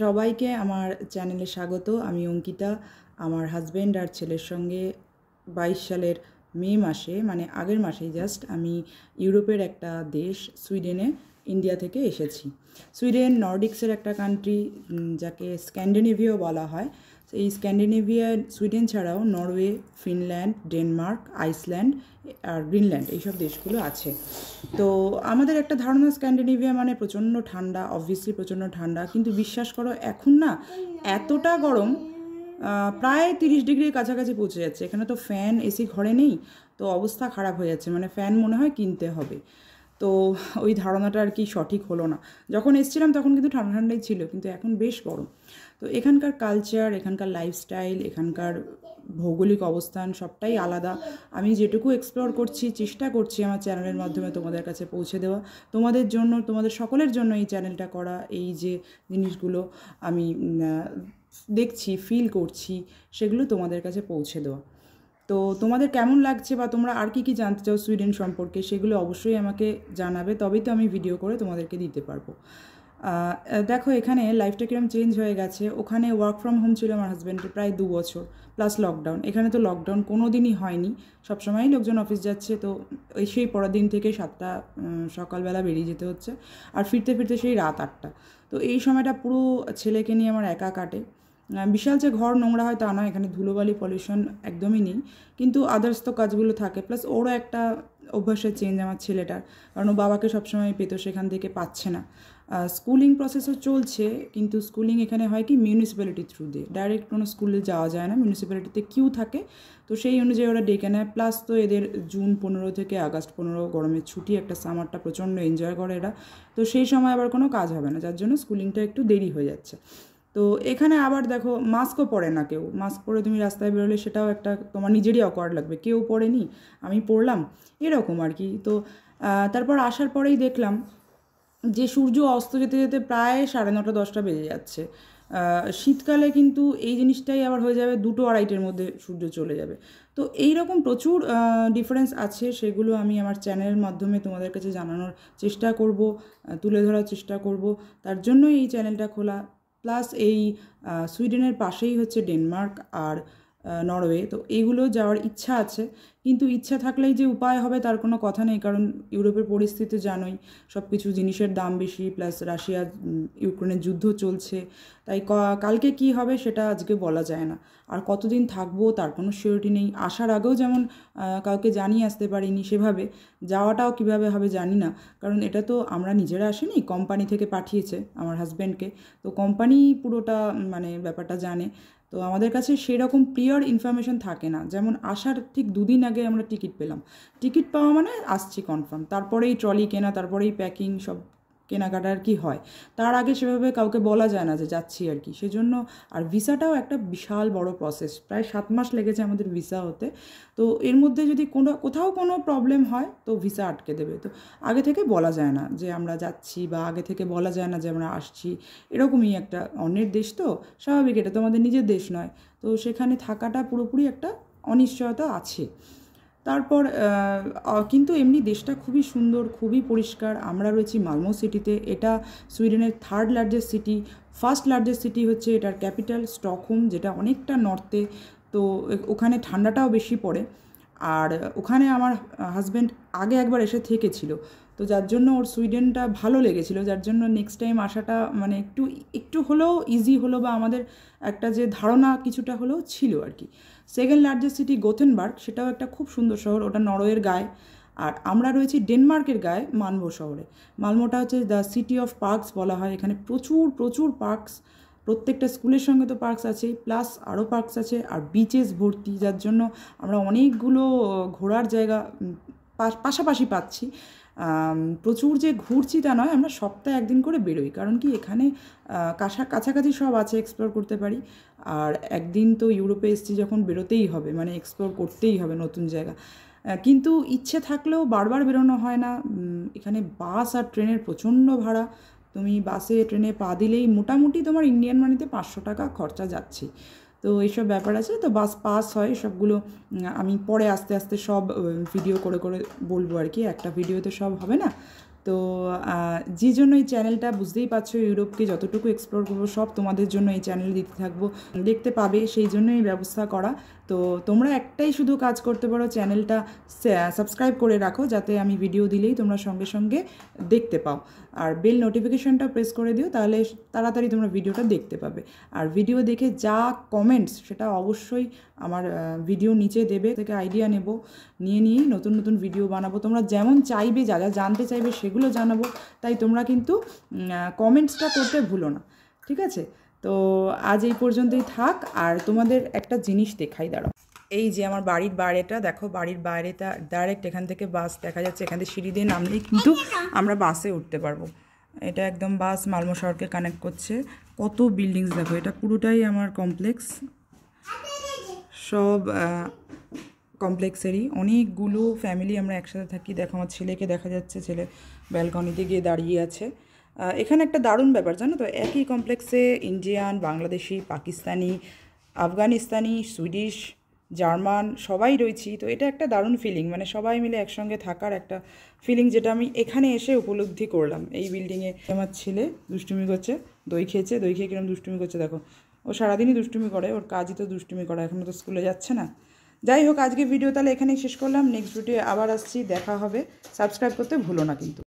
সবাইকে আমার চ্যানেলে স্বাগত আমি অঙ্কিতা আমার হাজব্যান্ড আর ছেলের সঙ্গে বাইশ সালের মে মাসে মানে আগের মাসেই জাস্ট আমি ইউরোপের একটা দেশ সুইডেনে ইন্ডিয়া থেকে এসেছি সুইডেন নর্ডিক্সের একটা কান্ট্রি যাকে স্ক্যান্ডিনেভিও বলা হয় এই স্ক্যান্ডিনেভিয়া সুইডেন ছাড়াও নরওয়ে ফিনল্যান্ড ডেনমার্ক আইসল্যান্ড আর গ্রিনল্যান্ড এইসব দেশগুলো আছে তো আমাদের একটা ধারণা স্ক্যান্ডিনেভিয়া মানে প্রচণ্ড ঠান্ডা অবভিয়াসলি প্রচণ্ড ঠান্ডা কিন্তু বিশ্বাস করো এখন না এতটা গরম প্রায় তিরিশ ডিগ্রির কাছাকাছি পৌঁছে যাচ্ছে এখানে তো ফ্যান এসি ঘরে নেই তো অবস্থা খারাপ হয়ে যাচ্ছে মানে ফ্যান মনে হয় কিনতে হবে তো ওই ধারণাটা আর কি সঠিক হলো না যখন এসছিলাম তখন কিন্তু ঠান্ডা ঠান্ডাই ছিল কিন্তু এখন বেশ গরম তো এখানকার কালচার এখানকার লাইফস্টাইল এখানকার ভৌগোলিক অবস্থান সবটাই আলাদা আমি যেটুকু এক্সপ্লোর করছি চেষ্টা করছি আমার চ্যানেলের মাধ্যমে তোমাদের কাছে পৌঁছে দেওয়া তোমাদের জন্য তোমাদের সকলের জন্য এই চ্যানেলটা করা এই যে জিনিসগুলো আমি দেখছি ফিল করছি সেগুলো তোমাদের কাছে পৌঁছে দেওয়া তো তোমাদের কেমন লাগছে বা তোমরা আর কি কি জানতে চাও সুইডেন সম্পর্কে সেগুলো অবশ্যই আমাকে জানাবে তবেই তো আমি ভিডিও করে তোমাদেরকে দিতে পারবো দেখো এখানে লাইফটা কিরম চেঞ্জ হয়ে গেছে ওখানে ওয়ার্ক ফ্রম হোম ছিল আমার হাজব্যান্ডের প্রায় দু বছর প্লাস লকডাউন এখানে তো লকডাউন কোনো দিনই হয়নি সবসময়ই লোকজন অফিস যাচ্ছে তো ওই সেই পরের দিন থেকে সাতটা সকালবেলা বেরিয়ে যেতে হচ্ছে আর ফিরতে ফিরতে সেই রাত আটটা তো এই সময়টা পুরো ছেলেকে নিয়ে আমার একা কাটে বিশাল যে ঘর নোংরা হয় তা নয় এখানে ধুলোবালি পলিউশন একদমই নেই কিন্তু আদার্স তো কাজগুলো থাকে প্লাস ওরও একটা অভ্যাসের চেঞ্জ আমার ছেলেটার কারণ ও বাবাকে সবসময় পেত সেখান থেকে পাচ্ছে না স্কুলিং প্রসেসও চলছে কিন্তু স্কুলিং এখানে হয় কি মিউনিসিপ্যালিটি থ্রু দিয়ে ডাইরেক্ট কোনো স্কুলে যাওয়া যায় না মিউনিসিপ্যালিটিতে কিউ থাকে তো সেই অনুযায়ী ওরা ডেকে নেয় প্লাস তো এদের জুন পনেরো থেকে আগস্ট পনেরো গরমের ছুটি একটা সামারটা প্রচণ্ড এনজয় করে এরা তো সেই সময় আবার কোনো কাজ হবে না যার জন্য স্কুলিংটা একটু দেরি হয়ে যাচ্ছে তো এখানে আবার দেখো মাস্কও পরে না কেউ মাস্ক পরে তুমি রাস্তায় বেরোলে সেটাও একটা তোমার নিজেরই অকওয়ার্ড লাগবে কেউ পরেনি আমি পড়লাম এরকম আর কি তো তারপর আসার পরেই দেখলাম যে সূর্য অস্ত যেতে যেতে প্রায় সাড়ে নটা দশটা বেজে যাচ্ছে শীতকালে কিন্তু এই জিনিসটাই আবার হয়ে যাবে দুটো আড়াইটের মধ্যে সূর্য চলে যাবে তো এই রকম প্রচুর ডিফারেন্স আছে সেগুলো আমি আমার চ্যানেলের মাধ্যমে তোমাদের কাছে জানানোর চেষ্টা করব তুলে ধরার চেষ্টা করব তার জন্যই এই চ্যানেলটা খোলা প্লাস এই সুইডেনের পাশেই হচ্ছে ডেনমার্ক আর নরওয়ে তো এইগুলো যাওয়ার ইচ্ছা আছে কিন্তু ইচ্ছা থাকলেই যে উপায় হবে তার কোনো কথা নেই কারণ ইউরোপের পরিস্থিতি জানোই সব কিছু জিনিসের দাম বেশি প্লাস রাশিয়া ইউক্রেনের যুদ্ধ চলছে তাই কালকে কি হবে সেটা আজকে বলা যায় না আর কতদিন থাকবো তার কোনো সিওরিটি নেই আসার আগেও যেমন কাউকে জানিয়ে আসতে পারিনি সেভাবে যাওয়াটাও কিভাবে হবে জানি না কারণ এটা তো আমরা নিজেরা আসিনি কোম্পানি থেকে পাঠিয়েছে আমার হাজব্যান্ডকে তো কোম্পানি পুরোটা মানে ব্যাপারটা জানে তো আমাদের কাছে সেই রকম ক্লিয়ার ইনফরমেশন থাকে না যেমন আসার ঠিক দুদিন আগে আমরা টিকিট পেলাম টিকিট পাওয়া মানে আসছি কনফার্ম তারপরেই ট্রলি কেনা তারপরেই প্যাকিং সব কেনাকাটা আর কি হয় তার আগে সেভাবে কাউকে বলা যায় না যে যাচ্ছি আর কি সেজন্য আর ভিসাটাও একটা বিশাল বড় প্রসেস প্রায় সাত মাস লেগেছে আমাদের ভিসা হতে তো এর মধ্যে যদি কোনো কোথাও কোনো প্রবলেম হয় তো ভিসা আটকে দেবে তো আগে থেকে বলা যায় না যে আমরা যাচ্ছি বা আগে থেকে বলা যায় না যে আমরা আসছি এরকমই একটা অন্যের দেশ তো স্বাভাবিক এটা তো আমাদের নিজের দেশ নয় তো সেখানে থাকাটা পুরোপুরি একটা অনিশ্চয়তা আছে তারপর কিন্তু এমনি দেশটা খুবই সুন্দর খুবই পরিষ্কার আমরা রয়েছি মালমো সিটিতে এটা সুইডেনের third largest city first largest city হচ্ছে এটার ক্যাপিটাল স্টকহোম যেটা অনেকটা নর্থে তো ওখানে ঠান্ডাটাও বেশি পড়ে আর ওখানে আমার হাজব্যান্ড আগে একবার এসে থেকেছিল তো যার জন্য ওর সুইডেনটা ভালো লেগেছিলো যার জন্য নেক্সট টাইম আসাটা মানে একটু একটু হলেও ইজি হলো বা আমাদের একটা যে ধারণা কিছুটা হলেও ছিল আর কি সেকেন্ড লার্জেস্ট সিটি গোথেনবার্গ সেটাও একটা খুব সুন্দর শহর ওটা নরওয়ের গায়ে আর আমরা রয়েছি ডেনমার্কের গায়ে মালমো শহরে মালমোটা হচ্ছে দ্য সিটি অফ পার্কস বলা হয় এখানে প্রচুর প্রচুর পার্কস প্রত্যেকটা স্কুলের সঙ্গে তো পার্কস আছেই প্লাস আরও পার্কস আছে আর বিচেস ভর্তি যার জন্য আমরা অনেকগুলো ঘোরার জায়গা পাশাপাশি পাচ্ছি প্রচুর যে ঘুরছি তা নয় আমরা সপ্তাহে একদিন করে বেরোই কারণ কি এখানে কাছা কাছাকাছি সব আছে এক্সপ্লোর করতে পারি আর একদিন তো ইউরোপে এসছি যখন বেরোতেই হবে মানে এক্সপ্লোর করতেই হবে নতুন জায়গা কিন্তু ইচ্ছে থাকলেও বারবার বেরোনো হয় না এখানে বাস আর ট্রেনের প্রচণ্ড ভাড়া তুমি বাসে ট্রেনে পা দিলেই মোটামুটি তোমার ইন্ডিয়ান মানিতে পাঁচশো টাকা খরচা যাচ্ছে তো এইসব ব্যাপার আছে তো বাস পাস হয় সবগুলো আমি পরে আস্তে আস্তে সব ভিডিও করে করে বলবো আর কি একটা ভিডিওতে সব হবে না তো যে জন্য এই চ্যানেলটা বুঝতেই পারছো ইউরোপকে যতটুকু এক্সপ্লোর করবো সব তোমাদের জন্য এই চ্যানেলে দিতে থাকবো দেখতে পাবে সেই জন্য এই ব্যবস্থা করা তো তোমরা একটাই শুধু কাজ করতে পারো চ্যানেলটা সাবস্ক্রাইব করে রাখো যাতে আমি ভিডিও দিলেই তোমরা সঙ্গে সঙ্গে দেখতে পাও আর বেল নোটিফিকেশনটা প্রেস করে দিও তাহলে তাড়াতাড়ি তোমরা ভিডিওটা দেখতে পাবে আর ভিডিও দেখে যা কমেন্টস সেটা অবশ্যই আমার ভিডিও নিচে দেবে থেকে আইডিয়া নেব নিয়ে নিয়ে নতুন নতুন ভিডিও বানাবো তোমরা যেমন চাইবে যা যা জানতে চাইবে সেগুলো জানাবো তাই তোমরা কিন্তু কমেন্টসটা করতে ভুলো না ঠিক আছে তো আজ এই পর্যন্তই থাক আর তোমাদের একটা জিনিস দেখাই দাঁড়াও এই যে আমার বাড়ির বাইরেটা দেখো বাড়ির বাইরেটা ডাইরেক্ট এখান থেকে বাস দেখা যাচ্ছে এখান থেকে সিঁড়ি দিয়ে নামলেই কিন্তু আমরা বাসে উঠতে পারবো এটা একদম বাস মালমো শহরকে কানেক্ট করছে কত বিল্ডিংস দেখো এটা পুরোটাই আমার কমপ্লেক্স সব কমপ্লেক্সেরই অনেকগুলো ফ্যামিলি আমরা একসাথে থাকি দেখো আমার ছেলেকে দেখা যাচ্ছে ছেলে ব্যালকনিতে গিয়ে দাঁড়িয়ে আছে এখানে একটা দারুণ ব্যাপার জানো তো একই কমপ্লেক্সে Indian Bangladeshi Pakistani Afghanistani Swedish German সবাই রয়েছি তো এটা একটা দারুণ ফিলিং মানে সবাই মিলে একসঙ্গে থাকার একটা ফিলিং যেটা আমি এখানে এসে উপলব্ধি করলাম এই বিল্ডিংয়ে আমার ছেলে দুষ্টুমি করছে দই খেয়েছে দই খেয়ে কিরম দুষ্টুমি করছে দেখো ও সারাদিনই দুষ্টুমি করে ওর কাজই তো দুষ্টুমি করা এখনও তো স্কুলে যাচ্ছে না যাই হোক আজকে ভিডিও তাহলে এখানেই শেষ করলাম নেক্সট ভিডিও আবার আসছি দেখা হবে সাবস্ক্রাইব করতে ভুলো না কিন্তু